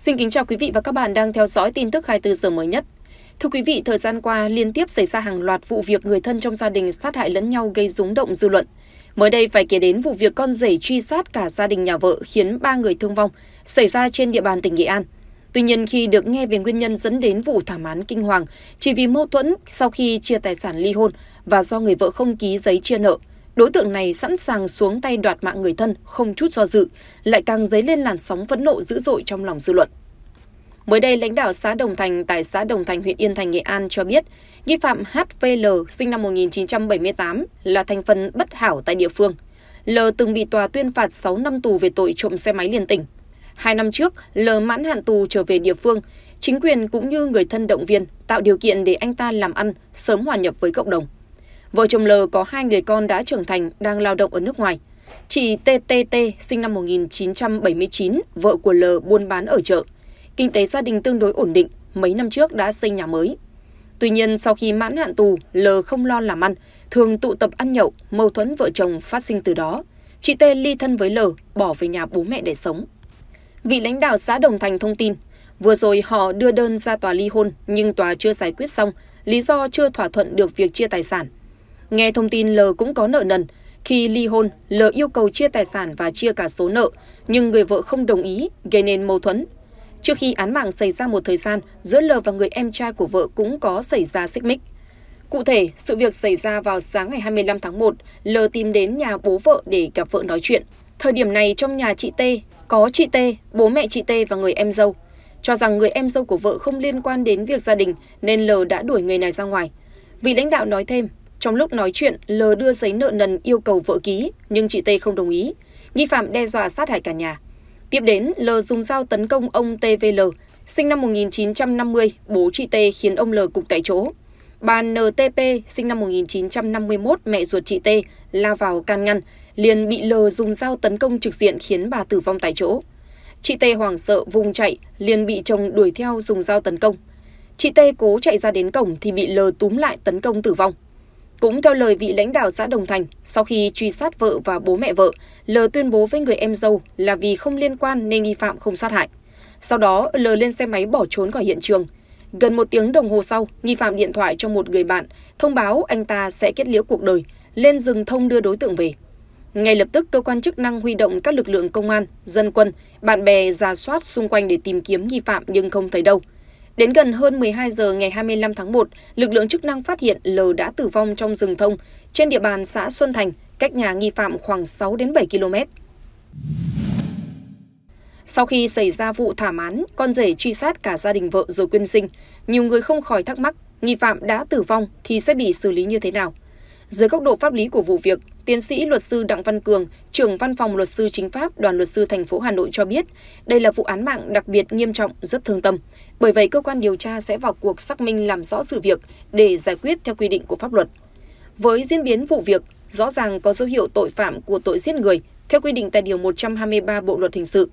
Xin kính chào quý vị và các bạn đang theo dõi tin tức 24 giờ mới nhất. Thưa quý vị, thời gian qua liên tiếp xảy ra hàng loạt vụ việc người thân trong gia đình sát hại lẫn nhau gây rúng động dư luận. Mới đây phải kể đến vụ việc con rể truy sát cả gia đình nhà vợ khiến ba người thương vong xảy ra trên địa bàn tỉnh Nghệ An. Tuy nhiên khi được nghe về nguyên nhân dẫn đến vụ thảm án kinh hoàng chỉ vì mâu thuẫn sau khi chia tài sản ly hôn và do người vợ không ký giấy chia nợ, đối tượng này sẵn sàng xuống tay đoạt mạng người thân không chút do dự, lại càng dấy lên làn sóng phẫn nộ dữ dội trong lòng dư luận. Mới đây, lãnh đạo xã Đồng Thành tại xã Đồng Thành, huyện Yên Thành, Nghệ An cho biết, nghi phạm HVL sinh năm 1978 là thành phần bất hảo tại địa phương. L từng bị tòa tuyên phạt 6 năm tù về tội trộm xe máy liên tỉnh. Hai năm trước, L mãn hạn tù trở về địa phương, chính quyền cũng như người thân động viên tạo điều kiện để anh ta làm ăn, sớm hòa nhập với cộng đồng. Vợ chồng L có hai người con đã trưởng thành đang lao động ở nước ngoài. Chị TTT sinh năm 1979, vợ của L buôn bán ở chợ. Kinh tế gia đình tương đối ổn định, mấy năm trước đã xây nhà mới. Tuy nhiên sau khi mãn hạn tù, L không lo làm ăn, thường tụ tập ăn nhậu, mâu thuẫn vợ chồng phát sinh từ đó. Chị T ly thân với L, bỏ về nhà bố mẹ để sống. Vị lãnh đạo xã Đồng Thành thông tin, vừa rồi họ đưa đơn ra tòa ly hôn nhưng tòa chưa giải quyết xong, lý do chưa thỏa thuận được việc chia tài sản Nghe thông tin L cũng có nợ nần, khi ly hôn, L yêu cầu chia tài sản và chia cả số nợ, nhưng người vợ không đồng ý, gây nên mâu thuẫn. Trước khi án mạng xảy ra một thời gian, giữa L và người em trai của vợ cũng có xảy ra xích mích. Cụ thể, sự việc xảy ra vào sáng ngày 25 tháng 1, L tìm đến nhà bố vợ để gặp vợ nói chuyện. Thời điểm này trong nhà chị T có chị T, bố mẹ chị T và người em dâu. Cho rằng người em dâu của vợ không liên quan đến việc gia đình nên L đã đuổi người này ra ngoài. Vị lãnh đạo nói thêm, trong lúc nói chuyện l đưa giấy nợ nần yêu cầu vợ ký nhưng chị t không đồng ý nghi phạm đe dọa sát hại cả nhà tiếp đến l dùng dao tấn công ông tvl sinh năm 1950, bố chị T khiến ông L cục tại chỗ. Bà NTP, sinh năm 1951, mẹ ruột chị T, la vào can ngăn, liền bị L dùng dao tấn công trực diện khiến bà tử vong tại chỗ. Chị T hoảng sợ vùng chạy, liền bị chồng đuổi theo dùng dao tấn công. Chị T cố chạy ra đến cổng thì bị L túm lại tấn công tử vong. Cũng theo lời vị lãnh đạo xã Đồng Thành, sau khi truy sát vợ và bố mẹ vợ, L tuyên bố với người em dâu là vì không liên quan nên nghi phạm không sát hại. Sau đó, L lên xe máy bỏ trốn khỏi hiện trường. Gần một tiếng đồng hồ sau, nghi phạm điện thoại cho một người bạn, thông báo anh ta sẽ kết liễu cuộc đời, lên rừng thông đưa đối tượng về. Ngay lập tức, cơ quan chức năng huy động các lực lượng công an, dân quân, bạn bè ra soát xung quanh để tìm kiếm nghi phạm nhưng không thấy đâu. Đến gần hơn 12 giờ ngày 25 tháng 1, lực lượng chức năng phát hiện L đã tử vong trong rừng thông trên địa bàn xã Xuân Thành, cách nhà nghi phạm khoảng 6 đến 7 km. Sau khi xảy ra vụ thảm án, con rể truy sát cả gia đình vợ rồi quyên sinh, nhiều người không khỏi thắc mắc nghi phạm đã tử vong thì sẽ bị xử lý như thế nào dưới góc độ pháp lý của vụ việc tiến sĩ luật sư đặng văn cường trưởng văn phòng luật sư chính pháp đoàn luật sư thành phố hà nội cho biết đây là vụ án mạng đặc biệt nghiêm trọng rất thương tâm bởi vậy cơ quan điều tra sẽ vào cuộc xác minh làm rõ sự việc để giải quyết theo quy định của pháp luật với diễn biến vụ việc rõ ràng có dấu hiệu tội phạm của tội giết người theo quy định tại điều 123 Bộ luật hình sự.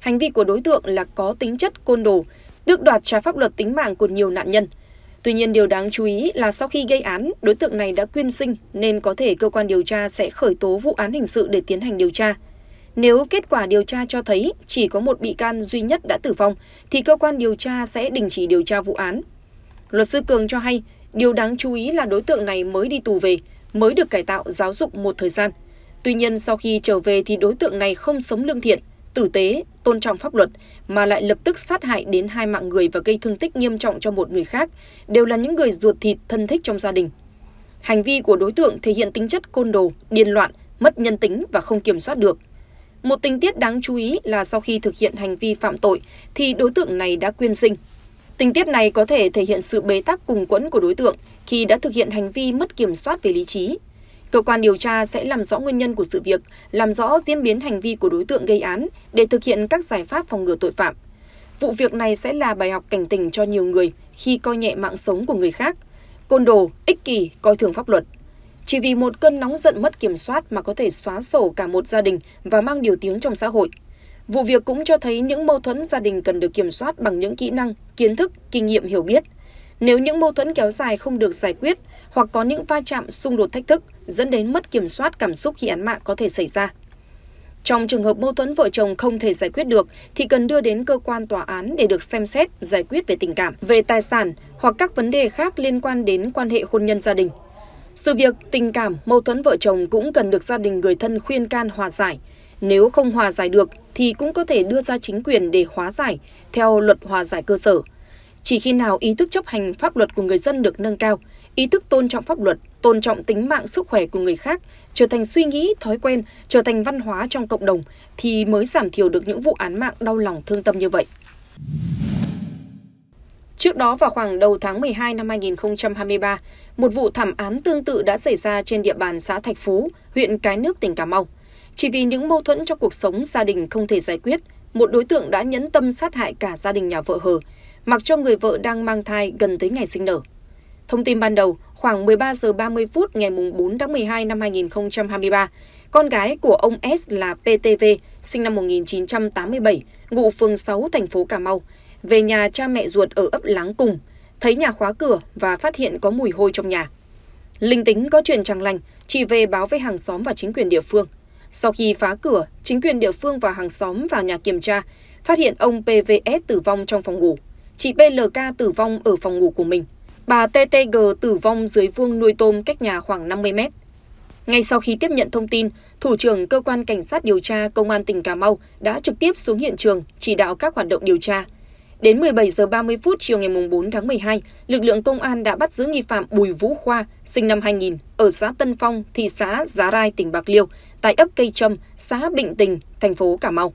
Hành vi của đối tượng là có tính chất côn đồ, tước đoạt trái pháp luật tính mạng của nhiều nạn nhân, Tuy nhiên điều đáng chú ý là sau khi gây án, đối tượng này đã quyên sinh nên có thể cơ quan điều tra sẽ khởi tố vụ án hình sự để tiến hành điều tra. Nếu kết quả điều tra cho thấy chỉ có một bị can duy nhất đã tử vong thì cơ quan điều tra sẽ đình chỉ điều tra vụ án. Luật sư Cường cho hay, điều đáng chú ý là đối tượng này mới đi tù về, mới được cải tạo giáo dục một thời gian. Tuy nhiên sau khi trở về thì đối tượng này không sống lương thiện, tử tế tôn trọng pháp luật mà lại lập tức sát hại đến hai mạng người và gây thương tích nghiêm trọng cho một người khác đều là những người ruột thịt thân thích trong gia đình. Hành vi của đối tượng thể hiện tính chất côn đồ, điên loạn, mất nhân tính và không kiểm soát được. Một tình tiết đáng chú ý là sau khi thực hiện hành vi phạm tội thì đối tượng này đã quyên sinh. Tình tiết này có thể thể hiện sự bế tắc cùng quẫn của đối tượng khi đã thực hiện hành vi mất kiểm soát về lý trí, cơ quan điều tra sẽ làm rõ nguyên nhân của sự việc làm rõ diễn biến hành vi của đối tượng gây án để thực hiện các giải pháp phòng ngừa tội phạm vụ việc này sẽ là bài học cảnh tỉnh cho nhiều người khi coi nhẹ mạng sống của người khác côn đồ ích kỷ coi thường pháp luật chỉ vì một cơn nóng giận mất kiểm soát mà có thể xóa sổ cả một gia đình và mang điều tiếng trong xã hội vụ việc cũng cho thấy những mâu thuẫn gia đình cần được kiểm soát bằng những kỹ năng kiến thức kinh nghiệm hiểu biết nếu những mâu thuẫn kéo dài không được giải quyết hoặc có những va chạm xung đột thách thức dẫn đến mất kiểm soát cảm xúc khi án mạng có thể xảy ra. Trong trường hợp mâu thuẫn vợ chồng không thể giải quyết được thì cần đưa đến cơ quan tòa án để được xem xét giải quyết về tình cảm, về tài sản hoặc các vấn đề khác liên quan đến quan hệ hôn nhân gia đình. Sự việc tình cảm mâu thuẫn vợ chồng cũng cần được gia đình người thân khuyên can hòa giải. Nếu không hòa giải được thì cũng có thể đưa ra chính quyền để hóa giải theo luật hòa giải cơ sở. Chỉ khi nào ý thức chấp hành pháp luật của người dân được nâng cao ý thức tôn trọng pháp luật tôn trọng tính mạng sức khỏe của người khác trở thành suy nghĩ thói quen trở thành văn hóa trong cộng đồng thì mới giảm thiểu được những vụ án mạng đau lòng thương tâm như vậy Trước đó vào khoảng đầu tháng 12 năm 2023, một vụ thảm án tương tự đã xảy ra trên địa bàn xã Thạch Phú, huyện Cái Nước, tỉnh Cà Mau. Chỉ vì những mâu thuẫn trong cuộc sống gia đình không thể giải quyết, một đối tượng đã nhẫn tâm sát hại cả gia đình nhà vợ hờ, mặc cho người vợ đang mang thai gần tới ngày sinh nở. Thông tin ban đầu, khoảng 13 giờ 30 phút ngày 4 tháng 12 năm 2023, con gái của ông S là PTV, sinh năm 1987, ngụ phường 6 thành phố Cà Mau, về nhà cha mẹ ruột ở ấp Láng Cùng, thấy nhà khóa cửa và phát hiện có mùi hôi trong nhà. Linh tính có chuyện chẳng lành, chị về báo với hàng xóm và chính quyền địa phương. Sau khi phá cửa, chính quyền địa phương và hàng xóm vào nhà kiểm tra, phát hiện ông PVS tử vong trong phòng ngủ. Chị BLK tử vong ở phòng ngủ của mình. Bà TTG tử vong dưới vuông nuôi tôm cách nhà khoảng năm mươi mét. Ngay sau khi tiếp nhận thông tin, Thủ trưởng Cơ quan Cảnh sát điều tra Công an tỉnh Cà Mau đã trực tiếp xuống hiện trường chỉ đạo các hoạt động điều tra. Đến 17 giờ 30 phút chiều ngày 4 tháng 12, lực lượng công an đã bắt giữ nghi phạm Bùi Vũ Khoa, sinh năm 2000, ở xã Tân Phong, thị xã Giá Rai, tỉnh Bạc Liêu, tại ấp Cây Trâm, xã Bình Tình, thành phố Cà Mau.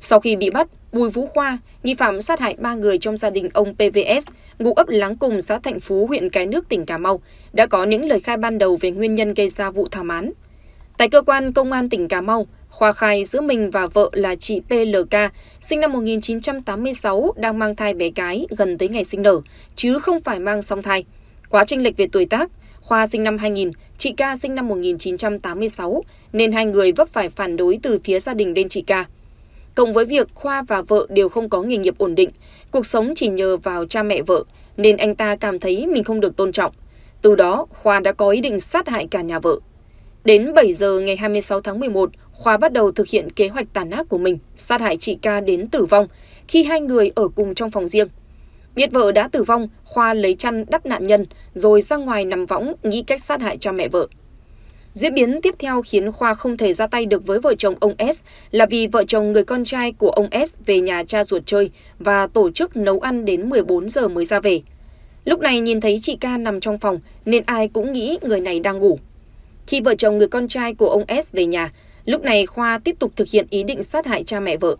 Sau khi bị bắt, Bùi Vũ Khoa, nghi phạm sát hại ba người trong gia đình ông PVS, ngụ ấp Láng Cùng, xã Thạnh Phú, huyện Cái Nước, tỉnh Cà Mau, đã có những lời khai ban đầu về nguyên nhân gây ra vụ thảm án. Tại cơ quan công an tỉnh Cà Mau, Khoa khai giữa mình và vợ là chị PLK, sinh năm 1986, đang mang thai bé gái gần tới ngày sinh nở, chứ không phải mang song thai. Quá tranh lệch về tuổi tác, Khoa sinh năm 2000, chị Ca sinh năm 1986, nên hai người vấp phải phản đối từ phía gia đình bên chị Ca cộng với việc khoa và vợ đều không có nghề nghiệp ổn định cuộc sống chỉ nhờ vào cha mẹ vợ nên anh ta cảm thấy mình không được tôn trọng từ đó khoa đã có ý định sát hại cả nhà vợ Đến 7 giờ ngày 26 tháng 11, Khoa bắt đầu thực hiện kế hoạch tàn ác của mình, sát hại chị ca đến tử vong khi hai người ở cùng trong phòng riêng. Biết vợ đã tử vong, Khoa lấy chăn đắp nạn nhân rồi ra ngoài nằm võng nghĩ cách sát hại cha mẹ vợ. Diễn biến tiếp theo khiến Khoa không thể ra tay được với vợ chồng ông S là vì vợ chồng người con trai của ông S về nhà cha ruột chơi và tổ chức nấu ăn đến 14 giờ mới ra về. Lúc này nhìn thấy chị ca nằm trong phòng nên ai cũng nghĩ người này đang ngủ. Khi vợ chồng người con trai của ông S về nhà, lúc này Khoa tiếp tục thực hiện ý định sát hại cha mẹ vợ.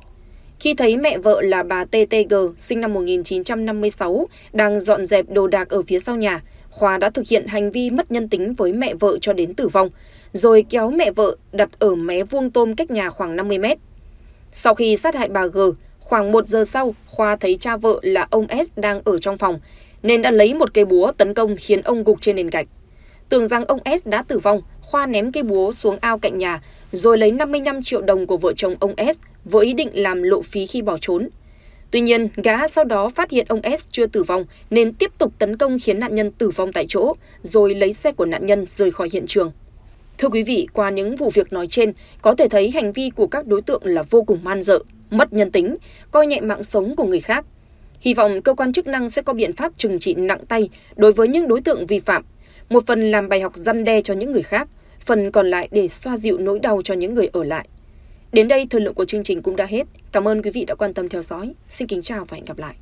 Khi thấy mẹ vợ là bà TTG sinh năm 1956 đang dọn dẹp đồ đạc ở phía sau nhà, Khoa đã thực hiện hành vi mất nhân tính với mẹ vợ cho đến tử vong, rồi kéo mẹ vợ đặt ở mé vuông tôm cách nhà khoảng 50 mét. Sau khi sát hại bà G, khoảng 1 giờ sau, Khoa thấy cha vợ là ông S đang ở trong phòng, nên đã lấy một cây búa tấn công khiến ông gục trên nền gạch. Tưởng rằng ông S đã tử vong, Khoa ném cây búa xuống ao cạnh nhà, rồi lấy 55 triệu đồng của vợ chồng ông S với ý định làm lộ phí khi bỏ trốn Tuy nhiên, gã sau đó phát hiện ông S chưa tử vong nên tiếp tục tấn công khiến nạn nhân tử vong tại chỗ, rồi lấy xe của nạn nhân rời khỏi hiện trường. Thưa quý vị, qua những vụ việc nói trên, có thể thấy hành vi của các đối tượng là vô cùng man dợ, mất nhân tính, coi nhẹ mạng sống của người khác. Hy vọng cơ quan chức năng sẽ có biện pháp trừng trị nặng tay đối với những đối tượng vi phạm, một phần làm bài học răn đe cho những người khác, phần còn lại để xoa dịu nỗi đau cho những người ở lại. Đến đây thời lượng của chương trình cũng đã hết. Cảm ơn quý vị đã quan tâm theo dõi. Xin kính chào và hẹn gặp lại.